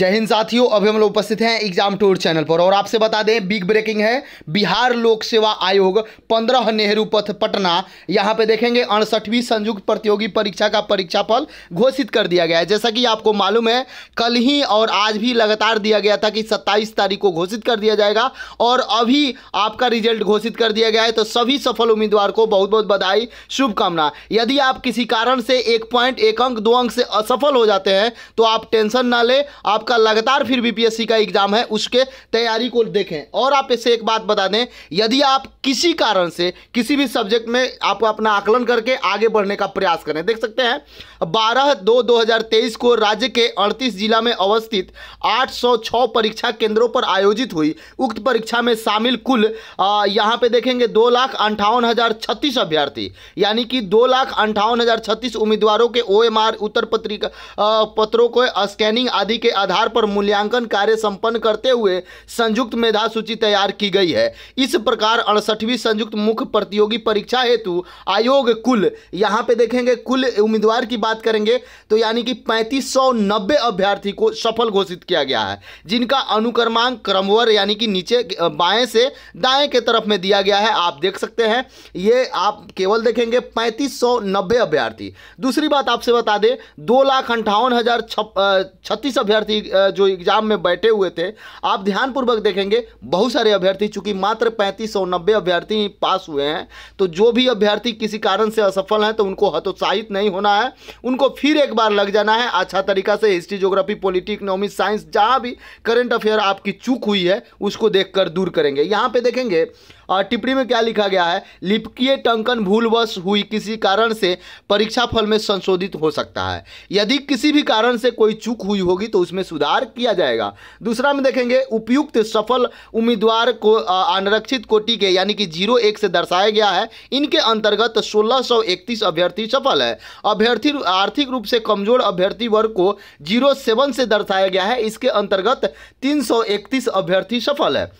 जय हिंद साथियों अभी हम लोग उपस्थित हैं एग्जाम टूर चैनल पर और आपसे बता दें बिग ब्रेकिंग है बिहार लोक सेवा आयोग पंद्रह नेहरू पथ पटना यहां पे देखेंगे अड़सठवीं संयुक्त प्रतियोगी परीक्षा का परीक्षाफल घोषित कर दिया गया है जैसा कि आपको मालूम है कल ही और आज भी लगातार दिया गया था कि सत्ताईस तारीख को घोषित कर दिया जाएगा और अभी आपका रिजल्ट घोषित कर दिया गया है तो सभी सफल उम्मीदवार को बहुत बहुत बधाई शुभकामना यदि आप किसी कारण से एक पॉइंट एक अंक दो अंक से असफल हो जाते हैं तो आप टेंशन ना ले आप आपका लगातार फिर बीपीएससी का एग्जाम है उसके तैयारी को देखें और आप इसे एक बात बता दें यदि आप किसी कारण से किसी भी सब्जेक्ट में आप अपना आकलन करके आगे बढ़ने का प्रयास करें देख सकते हैं बारह दो दो को राज्य के अड़तीस जिला में अवस्थित 806 परीक्षा केंद्रों पर आयोजित हुई उक्त परीक्षा में शामिल कुल यहाँ पे देखेंगे दो लाख अंठावन हजार छत्तीस अभ्यर्थी यानी कि दो लाख अंठावन हजार छत्तीस उम्मीदवारों के ओ उत्तर पत्रिका पत्रों को स्कैनिंग आदि के आधार आधार पर मूल्यांकन कार्य संपन्न करते हुए संयुक्त मेधा सूची तैयार की गई है इस प्रकार अड़सठवीं संयुक्त मुख्य प्रतियोगी परीक्षा हेतु आयोग कुल यहाँ पे देखेंगे कुल उम्मीदवार की बात करेंगे तो यानी कि पैंतीस अभ्यर्थी को सफल घोषित किया गया है जिनका अनुक्रमांक क्रमवर यानी कि नीचे बाएं से दाएं के तरफ में दिया गया है आप देख सकते हैं ये आप केवल देखेंगे पैंतीस अभ्यर्थी दूसरी बात आपसे बता दें दो लाख अंठावन हज़ार छत्तीस अभ्यर्थी जो एग्ज़ाम में बैठे हुए थे आप ध्यानपूर्वक देखेंगे बहुत सारे अभ्यर्थी चूंकि मात्र पैंतीस सौ नब्बे अभ्यर्थी पास हुए हैं तो जो भी अभ्यर्थी किसी कारण से असफल हैं तो उनको हतोत्साहित नहीं होना है उनको फिर एक बार लग जाना है अच्छा तरीका से history geography polity economics science जहाँ भी करंट अफेयर आपकी चूक हुई है उसको देख दूर करेंगे यहाँ पर देखेंगे टिप्पणी में क्या लिखा गया है लिपकीय टंकन भूलवश हुई किसी कारण से परीक्षा फल में संशोधित हो सकता है यदि किसी भी कारण से कोई चूक हुई होगी तो उसमें सुधार किया जाएगा दूसरा में देखेंगे उपयुक्त सफल उम्मीदवार को अनरक्षित कोटि के यानी कि जीरो एक से दर्शाया गया है इनके अंतर्गत सोलह अभ्यर्थी सफल है अभ्यर्थी आर्थिक रूप से कमजोर अभ्यर्थी वर्ग को जीरो सेवन से दर्शाया गया है इसके अंतर्गत तीन अभ्यर्थी सफल है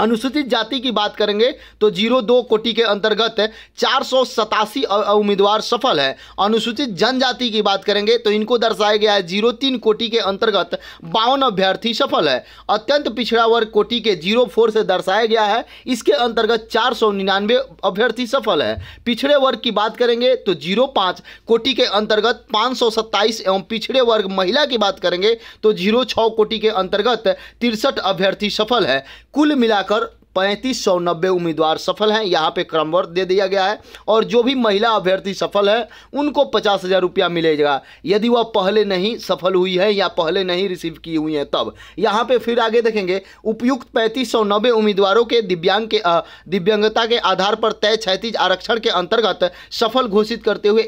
अनुसूचित जाति की बात करेंगे तो जीरो दो कोटि के अंतर्गत चार सौ सतासी उम्मीदवार सफल है अनुसूचित जनजाति की बात करेंगे तो इनको दर्शाया गया है जीरो तीन कोटि के अंतर्गत बावन अभ्यर्थी सफल है अत्यंत पिछड़ा वर्ग कोटि के जीरो फोर से दर्शाया गया है इसके अंतर्गत चार सौ निन्यानवे अभ्यर्थी सफल है पिछड़े वर्ग की बात करेंगे तो जीरो पाँच कोटि के अंतर्गत पाँच सौ सत्ताईस एवं पिछड़े वर्ग महिला की बात करेंगे तो जीरो छः कोटि के अंतर्गत तिरसठ अभ्यर्थी सफल है कुल मिलाकर Accord पैंतीस सौ नब्बे उम्मीदवार सफल हैं यहाँ पे क्रमवर्त दे दिया गया है और जो भी महिला अभ्यर्थी सफल है उनको पचास हज़ार रुपया मिलेगा यदि वह पहले नहीं सफल हुई है या पहले नहीं रिसीव की हुई हैं तब यहाँ पे फिर आगे देखेंगे उपयुक्त पैंतीस सौ नब्बे उम्मीदवारों के दिव्यांग के दिव्यांगता के आधार पर तय क्षैतिज आरक्षण के अंतर्गत सफल घोषित करते हुए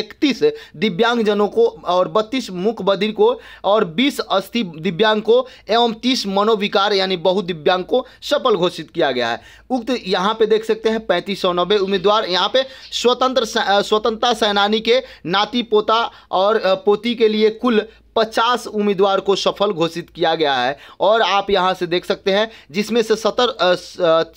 इकतीस दिव्यांगजनों को और बत्तीस मुख को और बीस अस्थि दिव्यांग को एवं तीस मनोविकार यानी बहुदिव्यांग को सफल घोषित घोषित किया गया है उक्त यहाँ पे देख सकते हैं पैंतीस सौ नब्बे उम्मीदवार यहाँ पे स्वतंत्र स्वतंत्रता सेनानी के नाती पोता और पोती के लिए कुल पचास उम्मीदवार को सफल घोषित किया गया है और आप यहां से देख सकते हैं जिसमें से सतर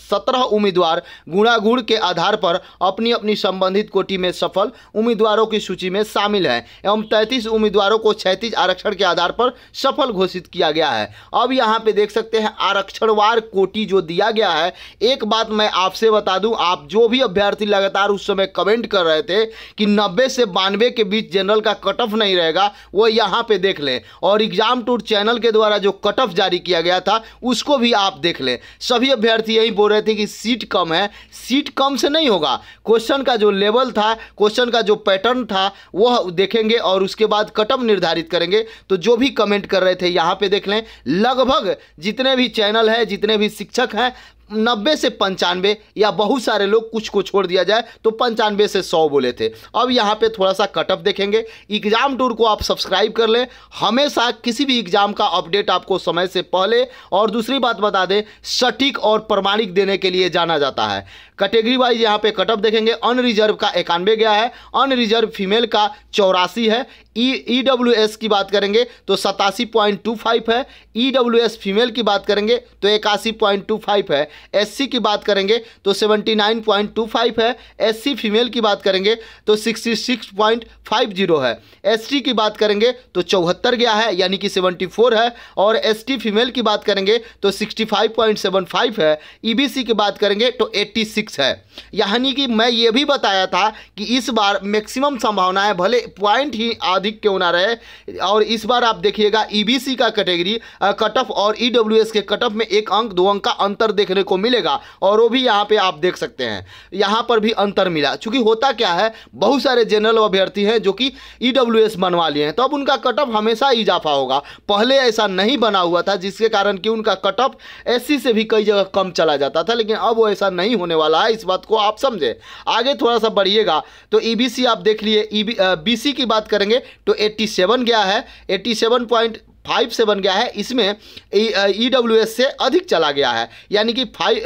सत्रह उम्मीदवार गुणागुण के आधार पर अपनी अपनी संबंधित कोटि में सफल उम्मीदवारों की सूची में शामिल हैं एवं तैंतीस उम्मीदवारों को छैतीस आरक्षण के आधार पर सफल घोषित किया गया है अब यहाँ पे देख सकते हैं आरक्षणवार कोटि जो दिया गया है एक बात मैं आपसे बता दूँ आप जो भी अभ्यर्थी लगातार उस समय कमेंट कर रहे थे कि नब्बे से बानवे के बीच जनरल का कट ऑफ नहीं रहेगा वो यहाँ पर देख लें और एग्ज़ाम टूर चैनल के द्वारा जो कट ऑफ जारी किया गया था उसको भी आप देख लें सभी अभ्यर्थी यही बोल रहे थे कि सीट कम है सीट कम से नहीं होगा क्वेश्चन का जो लेवल था क्वेश्चन का जो पैटर्न था वह देखेंगे और उसके बाद कट ऑफ निर्धारित करेंगे तो जो भी कमेंट कर रहे थे यहाँ पे देख लें लगभग जितने भी चैनल है जितने भी शिक्षक हैं नब्बे से पंचानवे या बहुत सारे लोग कुछ को छोड़ दिया जाए तो पंचानवे से सौ बोले थे अब यहाँ पे थोड़ा सा कटअप देखेंगे एग्ज़ाम टूर को आप सब्सक्राइब कर लें हमेशा किसी भी एग्ज़ाम का अपडेट आपको समय से पहले और दूसरी बात बता दें सटीक और प्रमाणिक देने के लिए जाना जाता है कैटेगरी वाइज यहाँ पे कटअप देखेंगे अनरिजर्व का इक्यानवे गया है अनरिजर्व फीमेल का चौरासी है ई डब्ल्यू एस की बात करेंगे तो सतासी पॉइंट टू फाइव है ई डब्ल्यू एस फीमेल की बात करेंगे तो इक्यासी पॉइंट टू फाइव है एस सी की बात करेंगे तो seventy nine point two five है एस सी फीमेल की बात करेंगे तो sixty six point five zero है एस टी की बात करेंगे तो चौहत्तर गया है यानी कि सेवेंटी फोर है और एस टी फीमेल की बात करेंगे तो sixty five point seven five है ई बी सी की बात करेंगे तो एट्टी सिक्स है यानी कि मैं ये भी बताया था कि इस बार मैक्सिमम संभावनाएं भले पॉइंट ही आध अधिक क्यों ना रहे और इस बार आप देखिएगा ईबीसी e का कैटेगरी कट ऑफ और ईडब्ल्यूएस e के कट ऑफ में एक अंक दो अंक का अंतर देखने को मिलेगा और वो भी यहाँ पे आप देख सकते हैं यहाँ पर भी अंतर मिला चूंकि होता क्या है बहुत सारे जनरल अभ्यर्थी हैं जो कि ई e बनवा लिए हैं तो अब उनका कट ऑफ हमेशा इजाफा होगा पहले ऐसा नहीं बना हुआ था जिसके कारण कि उनका कट ऑफ एस से भी कई जगह कम चला जाता था लेकिन अब वो ऐसा नहीं होने वाला है इस बात को आप समझें आगे थोड़ा सा बढ़िएगा तो ईबीसी आप देख लिए बीसी की बात करेंगे तो 87 गया है 87.5 फाइव से बन गया है इसमें ई डब्ल्यू एस से अधिक चला गया है यानी कि फाइव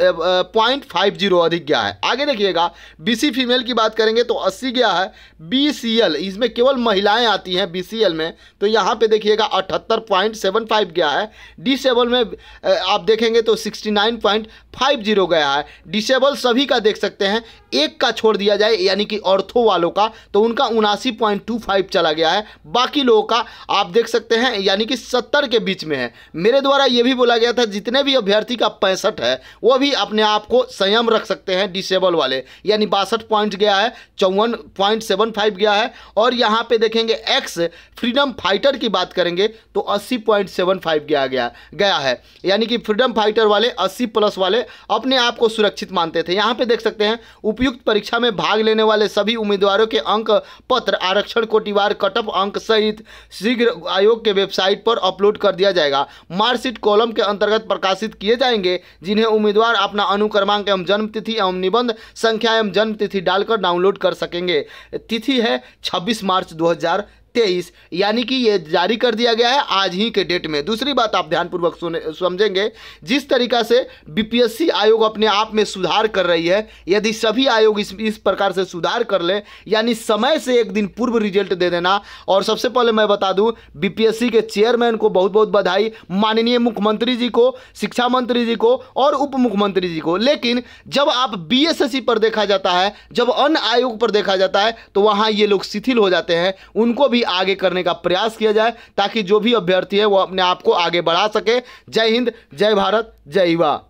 पॉइंट फाइव जीरो अधिक गया है आगे देखिएगा बी सी फीमेल की बात करेंगे तो अस्सी गया है बी सी एल इसमें केवल महिलाएं आती हैं बी सी एल में तो यहाँ पे देखिएगा अठहत्तर पॉइंट सेवन फाइव गया है डिसेबल में आप देखेंगे तो sixty nine point five zero गया है डिसेबल सभी का देख सकते हैं एक का छोड़ दिया जाए यानी कि ऑर्थो वालों का तो उनका उनासी पॉइंट टू फाइव चला गया है बाकी लोगों का आप देख सकते हैं यानी कि सत्तर के बीच में है मेरे द्वारा ये भी बोला गया था जितने भी अभ्यर्थी का पैंसठ है वो भी अपने आप को संयम रख सकते हैं डिसेबल वाले यानी बासठ पॉइंट गया है चौवन पॉइंट सेवन फाइव गया है और यहाँ पे देखेंगे एक्स फ्रीडम फाइटर की बात करेंगे तो अस्सी पॉइंट सेवन फाइव गया गया गया है यानी कि फ्रीडम फाइटर वाले अस्सी प्लस वाले अपने आप को सुरक्षित मानते थे यहाँ पर देख सकते हैं उपयुक्त परीक्षा में भाग लेने वाले सभी उम्मीदवारों के अंक पत्र आरक्षण कोटिवार कटअप अंक सहित शीघ्र आयोग के वेबसाइट पर पर अपलोड कर दिया जाएगा मार्कशीट कॉलम के अंतर्गत प्रकाशित किए जाएंगे जिन्हें उम्मीदवार अपना अनुक्रमांक एवं जन्म तिथि एवं निबंध संख्या एवं जन्म तिथि डालकर डाउनलोड कर सकेंगे तिथि है छब्बीस मार्च दो तेईस यानी कि ये जारी कर दिया गया है आज ही के डेट में दूसरी बात आप ध्यानपूर्वक समझेंगे जिस तरीका से बीपीएससी आयोग अपने आप में सुधार कर रही है यदि सभी आयोग इस इस प्रकार से सुधार कर ले यानी समय से एक दिन पूर्व रिजल्ट दे देना और सबसे पहले मैं बता दूं बीपीएससी के चेयरमैन को बहुत बहुत बधाई माननीय मुख्यमंत्री जी को शिक्षा मंत्री जी को और उप मुख्यमंत्री जी को लेकिन जब आप बी पर देखा जाता है जब अन्य आयोग पर देखा जाता है तो वहां ये लोग शिथिल हो जाते हैं उनको भी भी आगे करने का प्रयास किया जाए ताकि जो भी अभ्यर्थी है वो अपने आप को आगे बढ़ा सके जय हिंद जय भारत जय युवा